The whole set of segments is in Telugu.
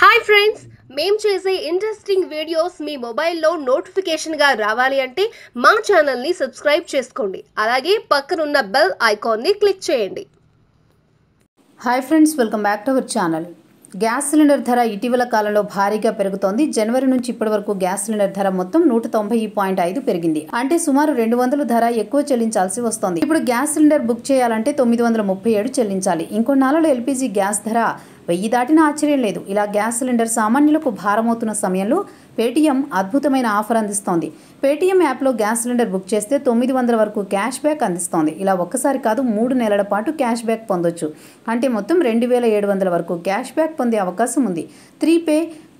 హాయ్ ఫ్రెండ్స్ మేం చేసే ఇంట్రెస్టింగ్ వీడియోస్ మీ మొబైల్లో నోటిఫికేషన్గా రావాలి అంటే మా ఛానల్ని సబ్స్క్రైబ్ చేసుకోండి అలాగే పక్కనున్న బెల్ ఐకాన్ని క్లిక్ చేయండి hi friends welcome back to our channel gas cylinder ధర ఇటీవల కాలంలో భారీగా పెరుగుతోంది జనవరి నుంచి ఇప్పటి వరకు గ్యాస్ సిలిండర్ ధర మొత్తం నూట తొంభై పాయింట్ ఐదు పెరిగింది అంటే సుమారు రెండు వందల ధర ఎక్కువ చెల్లించాల్సి వస్తోంది ఇప్పుడు గ్యాస్ సిలిండర్ బుక్ చేయాలంటే తొమ్మిది వందల ముప్పై ఏడు చెల్లించాలి ఎల్పిజి గ్యాస్ ధర వెయ్యి దాటిన ఆశ్చర్యం లేదు ఇలా గ్యాస్ సిలిండర్ సామాన్యులకు భారమవుతున్న సమయంలో పేటీఎం అద్భుతమైన ఆఫర్ అందిస్తోంది పేటీఎం యాప్లో గ్యాస్ సిలిండర్ బుక్ చేస్తే తొమ్మిది వందల వరకు క్యాష్ బ్యాక్ అందిస్తోంది ఇలా ఒక్కసారి కాదు మూడు నెలల పాటు క్యాష్ బ్యాక్ పొందొచ్చు అంటే మొత్తం రెండు వేల ఏడు వందల వరకు క్యాష్ బ్యాక్ పొందే అవకాశం ఉంది three pay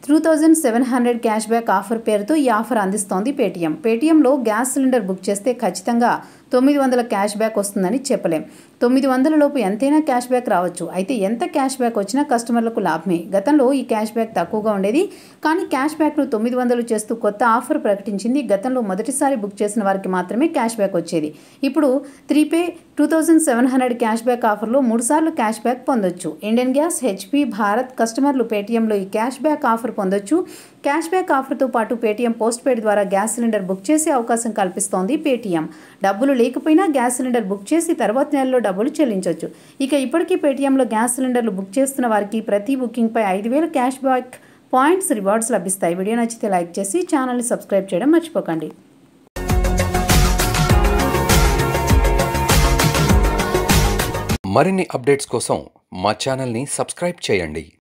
two thousand seven hundred cashback offer పేరుతో ఈ ఆఫర్ అందిస్తోంది పేటీఎం పేటీఎంలో గ్యాస్ సిలిండర్ బుక్ చేస్తే ఖచ్చితంగా తొమ్మిది వందల క్యాష్ బ్యాక్ వస్తుందని చెప్పలేం తొమ్మిది వందల లోపు ఎంతైనా క్యాష్ బ్యాక్ రావచ్చు అయితే ఎంత క్యాష్ బ్యాక్ వచ్చినా కస్టమర్లకు లాభమే గతంలో ఈ క్యాష్ బ్యాక్ తక్కువగా ఉండేది కానీ క్యాష్ బ్యాక్ను తొమ్మిది వందలు చేస్తూ కొత్త ఆఫర్ ప్రకటించింది గతంలో మొదటిసారి బుక్ చేసిన వారికి మాత్రమే క్యాష్ బ్యాక్ వచ్చేది ఇప్పుడు three pay two thousand seven hundred cashback ఆఫర్లో మూడుసార్లు క్యాష్ బ్యాక్ పొందొచ్చు ఇండియన్ గ్యాస్ హెచ్పి భారత్ కస్టమర్లు పేటీఎంలో ఈ క్యాష్ బ్యాక్ ఆఫర్ పొందొచ్చు క్యాష్ బ్యాక్ ఆఫర్తో పాటు పేటీఎం పోస్ట్ పేడ్ ద్వారా గ్యాస్ సిలిండర్ బుక్ చేసే అవకాశం కల్పిస్తోంది పేటీఎం డబ్బులు లేకపోయినా గ్యాస్ సిలిండర్ బుక్ చేసి తర్వాత నెలలో డబ్బులు చెల్లించవచ్చు ఇక ఇప్పటికీ పేటీఎంలో గ్యాస్ సిలిండర్లు బుక్ చేస్తున్న వారికి ప్రతి బుకింగ్పై ఐదు వేలు క్యాష్ బ్యాక్ పాయింట్స్ రివార్డ్స్ లభిస్తాయి వీడియో నచ్చితే లైక్ చేసి ఛానల్ని సబ్స్క్రైబ్ చేయడం మర్చిపోకండి మరిన్ని అప్డేట్స్ కోసం మా ఛానల్ని సబ్స్క్రైబ్ చేయండి